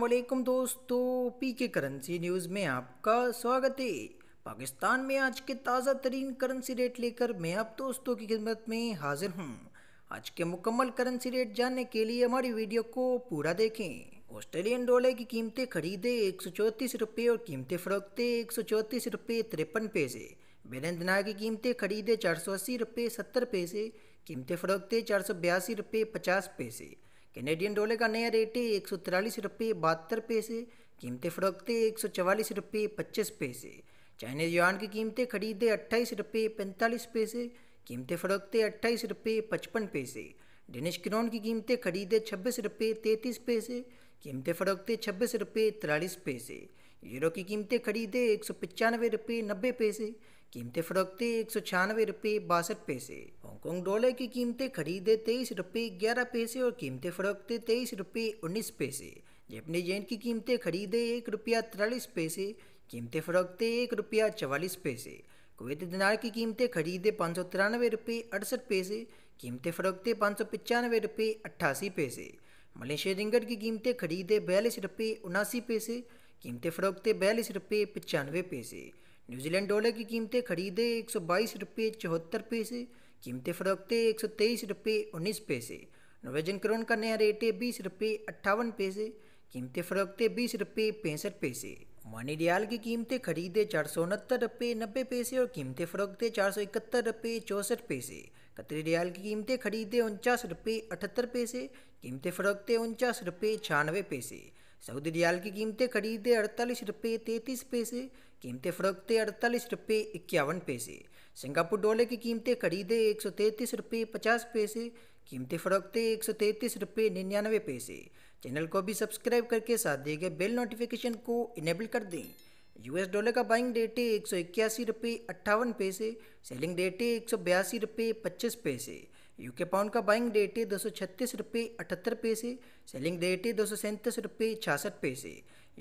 वालेकुम दोस्तों पी के करेंसी न्यूज़ में आपका स्वागत है पाकिस्तान में आज के ताज़ा तरीन करेंसी रेट लेकर मैं आप दोस्तों की खिदमत में हाजिर हूँ आज के मुकम्मल करेंसी रेट जानने के लिए हमारी वीडियो को पूरा देखें ऑस्ट्रेलियन डॉलर की कीमतें खरीदे एक सौ चौंतीस रुपये और कीमतें फरोखते एक सौ चौंतीस रुपये तिरपन पैसे बेलंदना की कीमतें खरीदे चार सौ अस्सी रुपये सत्तर पैसे कीमतें फरोखते चार सौ बयासी रुपये पचास पैसे कैनेडियन डॉलर का नया रेट है एक सौ तिरालीस रुपये बहत्तर पैसे कीमतें फरोख्तें एक सौ चवालीस रुपये पच्चीस पैसे चाइनीज युआन की कीमतें खरीदे अट्ठाईस रुपये पैंतालीस पैसे कीमतें फरोख्तें अट्ठाईस रुपये पचपन पैसे डेनिश क्रोन की कीमतें खरीदे छब्बीस रुपये तैंतीस पैसे कीमतें फरोख्तें छब्बीस रुपये तिरालीस पैसे यूरो की कीमतें खरीदे एक सौ पचानवे रुपये नब्बे पैसे कीमतें फरोखते एक सौ छियानवे रुपये बासठ पैसे हांगकॉन्ग डॉलर की कीमतें खरीदे तेईस रुपये ग्यारह पैसे और कीमतें फरोखते तेईस रुपये उन्नीस पैसे जेपनी येन की कीमतें खरीदे एक रुपया तिरालीस पैसे कीमतें फरोखते एक रुपया चवालीस पैसे कुवैत दिनार की कीमतें खरीदे पाँच सौ तिरानवे रुपये अड़सठ पैसे कीमतें फरोखते पाँच सौ पचानवे रुपये अट्ठासी पैसे मलेशिया रिंगट की कीमतें खरीदे बयालीस रुपये उनासी पैसे कीमतें फरोखते बयालीस रुपये पचानवे पैसे न्यूजीलैंड डॉलर की कीमतें खरीदे एक सौ बाईस रुपये चौहत्तर पैसे कीमतें फरोखते एक सौ तेईस रुपये उन्नीस पैसे नॉर्वेजन क्रोन का नया रेट है बीस रुपये अट्ठावन पैसे कीमतें फ़रोखते बीस रुपये पैंसठ पैसे मानी रियाल की कीमतें खरीदे चार सौ उनहत्तर रुपये नब्बे पैसे और कीमतें फरोखते चार सौ इकहत्तर रुपये चौंसठ पैसे कतरी रियाल की कीमतें खरीदे उनचास रुपये अठहत्तर पैसे कीमतें फरोखते उनचास रुपये छियानवे पैसे सऊदी रियाल की कीमतें खरीदे अड़तालीस रुपये तैंतीस पैसे कीमतें फरोखते अड़तालीस रुपये इक्यावन पैसे सिंगापुर डॉलर की कीमतें खरीदे एक सौ तैंतीस रुपये पचास पैसे कीमतें फरोखते एक सौ तैंतीस रुपये निन्यानवे पैसे चैनल को भी सब्सक्राइब करके साथ दिए गए बेल नोटिफिकेशन को इनेबल कर दें यूएस डॉलर का बाइंग डेटे है एक सौ इक्यासी रुपये अट्ठावन पैसे सेलिंग डेट है एक सौ बयासी रुपये पच्चीस पैसे यूके पाउंड का बाइंग डेट है दो सौ छत्तीस रुपये अठहत्तर पैसे सेलिंग डेट है दो सौ सैंतीस रुपये छियासठ पैसे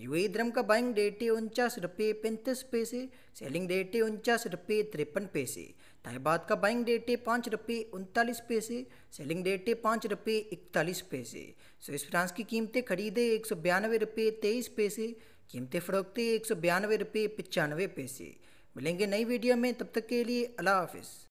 यूए द्रम e का बाइंग डेट है उनचास रुपये पैंतीस पैसे सेलिंग डेट है उनचास रुपये तिरपन पैसे थाईबाद का बाइंग डेट है पाँच रुपये उनतालीस पैसे सेलिंग डेट है पाँच रुपये इकतालीस पैसे स्विस फ्रांस की कीमतें खरीदे एक सौ बयानवे रुपये तेईस पैसे कीमतें फरोखते एक सौ बयानवे रुपये पचानवे पैसे मिलेंगे नई वीडियो में तब तक के लिए अला हाफिज़